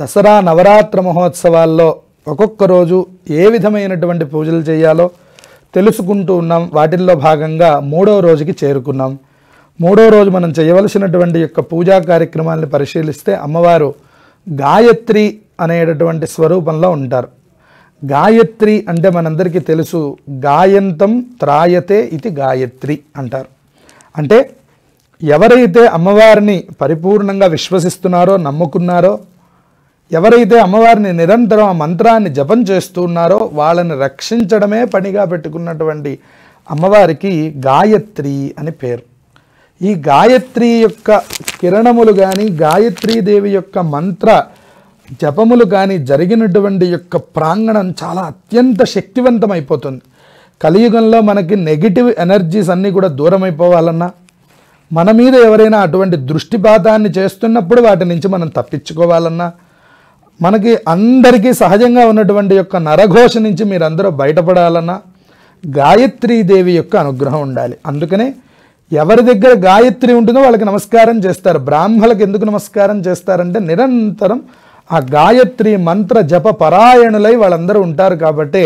దసరా నవరాత్ర మహోత్సవాల్లో ఒక్కొక్క రోజు ఏ విధమైనటువంటి పూజలు చేయాలో తెలుసుకుంటూ ఉన్నాం వాటిల్లో భాగంగా మూడో రోజుకి చేరుకున్నాం మూడో రోజు మనం చేయవలసినటువంటి యొక్క పూజా కార్యక్రమాలను పరిశీలిస్తే అమ్మవారు గాయత్రి అనేటటువంటి స్వరూపంలో ఉంటారు గాయత్రి అంటే మనందరికీ తెలుసు గాయంతం త్రాయతే ఇది గాయత్రి అంటారు అంటే ఎవరైతే అమ్మవారిని పరిపూర్ణంగా విశ్వసిస్తున్నారో నమ్ముకున్నారో ఎవరైతే అమ్మవారిని నిరంతరం ఆ మంత్రాన్ని జపం చేస్తున్నారో వాళ్ళని రక్షించడమే పనిగా పెట్టుకున్నటువంటి అమ్మవారికి గాయత్రి అని పేరు ఈ గాయత్రి యొక్క కిరణములు కానీ గాయత్రీదేవి యొక్క మంత్ర జపములు కానీ జరిగినటువంటి యొక్క ప్రాంగణం చాలా అత్యంత శక్తివంతమైపోతుంది కలియుగంలో మనకి నెగిటివ్ ఎనర్జీస్ అన్నీ కూడా దూరం అయిపోవాలన్నా మన మీద ఎవరైనా అటువంటి దృష్టిపాతాన్ని చేస్తున్నప్పుడు వాటి నుంచి మనం తప్పించుకోవాలన్నా మనకి అందరికీ సహజంగా ఉన్నటువంటి యొక్క నరఘోష నుంచి మీరందరూ బయటపడాలన్నా గాయత్రీదేవి యొక్క అనుగ్రహం ఉండాలి అందుకనే ఎవరి దగ్గర గాయత్రి ఉంటుందో వాళ్ళకి నమస్కారం చేస్తారు బ్రాహ్మణులకు ఎందుకు నమస్కారం చేస్తారంటే నిరంతరం ఆ గాయత్రి మంత్ర జప పరాయణులై వాళ్ళందరూ ఉంటారు కాబట్టి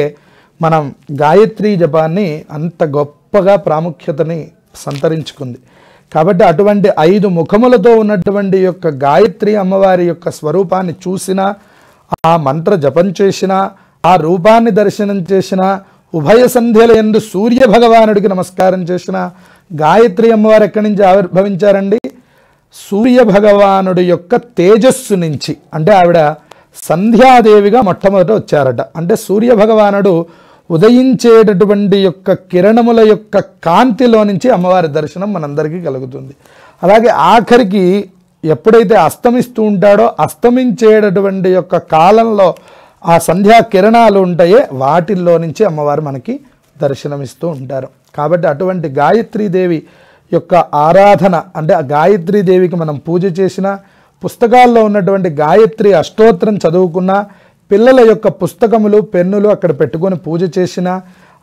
మనం గాయత్రి జపాన్ని అంత గొప్పగా ప్రాముఖ్యతని సంతరించుకుంది కాబట్టి అటువంటి ఐదు ముఖములతో ఉన్నటువంటి యొక్క గాయత్రి అమ్మవారి యొక్క స్వరూపాన్ని చూసినా ఆ మంత్ర జపం చేసినా ఆ రూపాన్ని దర్శనం చేసినా ఉభయ సంధ్యల ఎందు సూర్య భగవానుడికి నమస్కారం చేసిన గాయత్రి అమ్మవారు ఎక్కడి నుంచి ఆవిర్భవించారండి సూర్య భగవానుడి యొక్క తేజస్సు నుంచి అంటే ఆవిడ సంధ్యాదేవిగా మొట్టమొదట వచ్చారట అంటే సూర్య భగవానుడు ఉదయించేటటువంటి యొక్క కిరణముల యొక్క కాంతిలో నుంచి అమ్మవారి దర్శనం మనందరికీ కలుగుతుంది అలాగే ఆఖరికి ఎప్పుడైతే అస్తమిస్తూ ఉంటాడో అస్తమించేటటువంటి యొక్క కాలంలో ఆ సంధ్యా కిరణాలు ఉంటాయే వాటిల్లో నుంచి అమ్మవారు మనకి దర్శనమిస్తూ ఉంటారు కాబట్టి అటువంటి గాయత్రీదేవి యొక్క ఆరాధన అంటే ఆ గాయత్రీదేవికి మనం పూజ చేసిన పుస్తకాల్లో ఉన్నటువంటి గాయత్రి అష్టోత్తరం చదువుకున్నా పిల్లల యొక్క పుస్తకములు పెన్నులు అక్కడ పెట్టుకొని పూజ చేసిన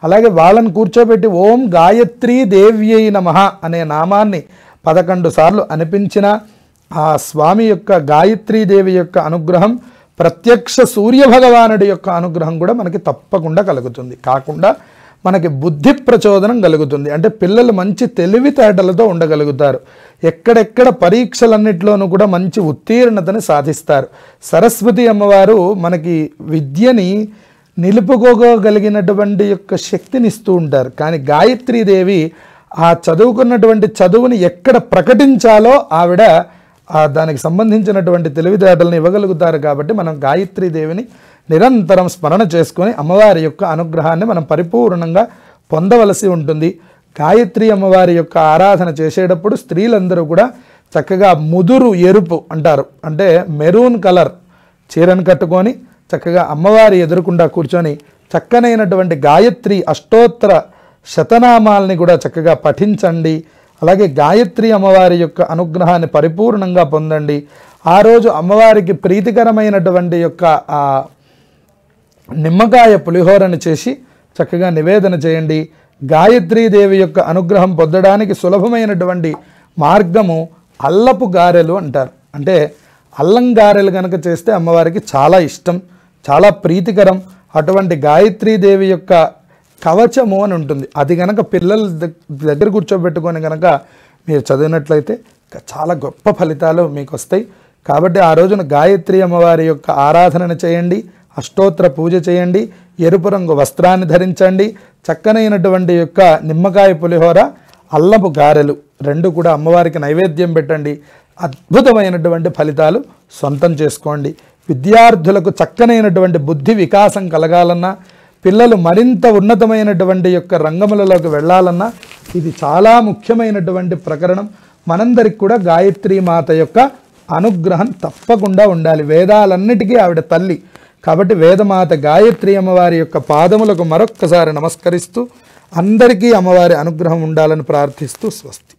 అలాగే వాళ్ళని కూర్చోబెట్టి ఓం గాయత్రీ దేవ్యై నమ అనే నామాన్ని పదకొండు సార్లు అనిపించిన ఆ స్వామి యొక్క గాయత్రీదేవి యొక్క అనుగ్రహం ప్రత్యక్ష సూర్యభగవానుడి యొక్క అనుగ్రహం కూడా మనకి తప్పకుండా కలుగుతుంది కాకుండా మనకి బుద్ధి ప్రచోదనం కలుగుతుంది అంటే పిల్లలు మంచి తెలివితేటలతో ఉండగలుగుతారు ఎక్కడెక్కడ పరీక్షలన్నింటిలోనూ కూడా మంచి ఉత్తీర్ణతని సాధిస్తారు సరస్వతి అమ్మవారు మనకి విద్యని నిలుపుకోగలిగినటువంటి యొక్క శక్తిని ఇస్తూ ఉంటారు కానీ గాయత్రీదేవి ఆ చదువుకున్నటువంటి చదువుని ఎక్కడ ప్రకటించాలో ఆవిడ దానికి సంబంధించినటువంటి తెలివితేటలను ఇవ్వగలుగుతారు కాబట్టి మనం గాయత్రీదేవిని నిరంతరం స్మరణ చేసుకొని అమ్మవారి యొక్క అనుగ్రహాన్ని మనం పరిపూర్ణంగా పొందవలసి ఉంటుంది గాయత్రి అమ్మవారి యొక్క ఆరాధన చేసేటప్పుడు స్త్రీలందరూ కూడా చక్కగా ముదురు ఎరుపు అంటారు అంటే మెరూన్ కలర్ చీరను కట్టుకొని చక్కగా అమ్మవారి ఎదురుకుండా కూర్చొని చక్కనైనటువంటి గాయత్రి అష్టోత్తర శతనామాల్ని కూడా చక్కగా పఠించండి అలాగే గాయత్రి అమ్మవారి యొక్క అనుగ్రహాన్ని పరిపూర్ణంగా పొందండి ఆ రోజు అమ్మవారికి ప్రీతికరమైనటువంటి యొక్క నిమ్మకాయ పులిహోరను చేసి చక్కగా నివేదన చేయండి గాయత్రీదేవి యొక్క అనుగ్రహం పొందడానికి సులభమైనటువంటి మార్గము అల్లపు గారెలు అంటారు అంటే అల్లం గారెలు కనుక చేస్తే అమ్మవారికి చాలా ఇష్టం చాలా ప్రీతికరం అటువంటి గాయత్రీదేవి యొక్క కవచము అని ఉంటుంది అది కనుక పిల్లల దగ్గర కూర్చోబెట్టుకొని కనుక మీరు చదివినట్లయితే చాలా గొప్ప ఫలితాలు మీకు వస్తాయి కాబట్టి ఆ రోజున గాయత్రి అమ్మవారి యొక్క ఆరాధనను చేయండి అష్టోత్తర పూజ చేయండి ఎరుపు రంగు వస్త్రాన్ని ధరించండి చక్కనైనటువంటి యొక్క నిమ్మకాయ పులిహోర అల్లపు గారెలు రెండు కూడా అమ్మవారికి నైవేద్యం పెట్టండి అద్భుతమైనటువంటి ఫలితాలు సొంతం చేసుకోండి విద్యార్థులకు చక్కనైనటువంటి బుద్ధి వికాసం కలగాలన్నా పిల్లలు మరింత ఉన్నతమైనటువంటి యొక్క రంగములలోకి వెళ్ళాలన్నా ఇది చాలా ముఖ్యమైనటువంటి ప్రకరణం మనందరికి కూడా గాయత్రి మాత యొక్క అనుగ్రహం తప్పకుండా ఉండాలి వేదాలన్నిటికీ ఆవిడ తల్లి కాబట్టి వేదమాత గాయత్రి అమ్మవారి యొక్క పాదములకు మరొక్కసారి నమస్కరిస్తూ అందరికీ అమ్మవారి అనుగ్రహం ఉండాలని ప్రార్థిస్తూ స్వస్తి